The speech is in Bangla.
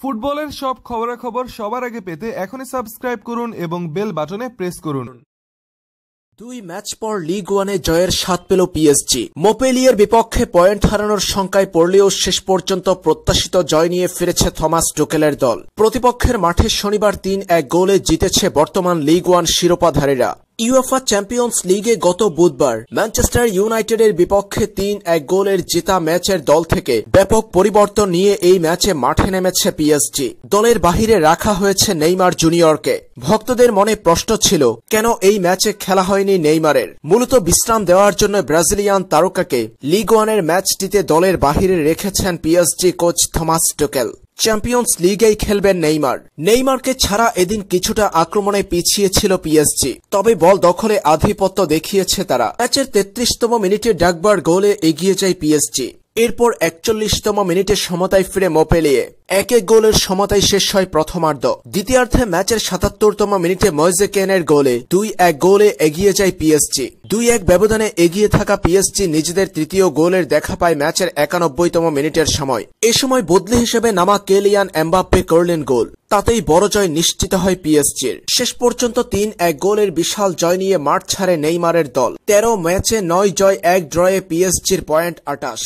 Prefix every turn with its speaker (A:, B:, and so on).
A: ফুটবলের সব খবরাখবর সবার আগে পেতে এখনই সাবস্ক্রাইব করুন এবং বেল বাটনে প্রেস করুন দুই ম্যাচ পর লিগ ওয়ানে জয়ের স্বাদ পেল পিএসজি মোপেলিয়ের বিপক্ষে পয়েন্ট হারানোর শঙ্কায় পড়লেও শেষ পর্যন্ত প্রত্যাশিত জয় নিয়ে ফিরেছে থমাস ডোকেলের দল প্রতিপক্ষের মাঠে শনিবার তিন এক গোলে জিতেছে বর্তমান লিগ ওয়ান শিরোপাধারীরা ইউএফা চ্যাম্পিয়ন্স লিগে গত বুধবার ম্যানচেস্টার ইউনাইটেডের বিপক্ষে তিন এক গোলের জেতা ম্যাচের দল থেকে ব্যাপক পরিবর্তন নিয়ে এই ম্যাচে মাঠে নেমেছে পিএসজি দলের বাহিরে রাখা হয়েছে নেইমার জুনিয়রকে ভক্তদের মনে প্রশ্ন ছিল কেন এই ম্যাচে খেলা হয়নি নেইমারের মূলত বিশ্রাম দেওয়ার জন্য ব্রাজিলিয়ান তারকাকে লিগ ওয়ানের ম্যাচটিতে দলের বাহিরে রেখেছেন PSG coach Thomas Tuchel champions লিগেই খেলবেন নেইমার নেইমারকে ছাড়া এদিন কিছুটা আক্রমণে পিছিয়ে ছিল পিএসজি তবে বল দখলে আধিপত্য দেখিয়েছে তারা ম্যাচের তেত্রিশতম মিনিটে ডাকবার গোলে এগিয়ে যায় পিএসজি এরপর একচল্লিশতম মিনিটে সমতায় ফিরে মোপেলিয়ে একে গোলের সমতায় শেষ হয় প্রথমার্ধ দ্বিতীয়ার্ধে ম্যাচের সাতাত্তরতম মিনিটে ময়জে কেনের গোলে দুই এক গোলে এগিয়ে যায় পিএসজি দুই এক ব্যবধানে এগিয়ে থাকা পিএসজি নিজেদের তৃতীয় গোলের দেখা পায় ম্যাচের একানব্বইতম মিনিটের সময় এ সময় বদলি হিসেবে নামা কেলিয়ান এমবাপ্পে করলেন গোল তাতেই বড় জয় নিশ্চিত হয় পিএসজির শেষ পর্যন্ত তিন এক গোলের বিশাল জয় নিয়ে মাঠ ছাড়ে নেইমারের দল তেরো ম্যাচে নয় জয় এক ড্রয়ে পিএসজির পয়েন্ট আটাশ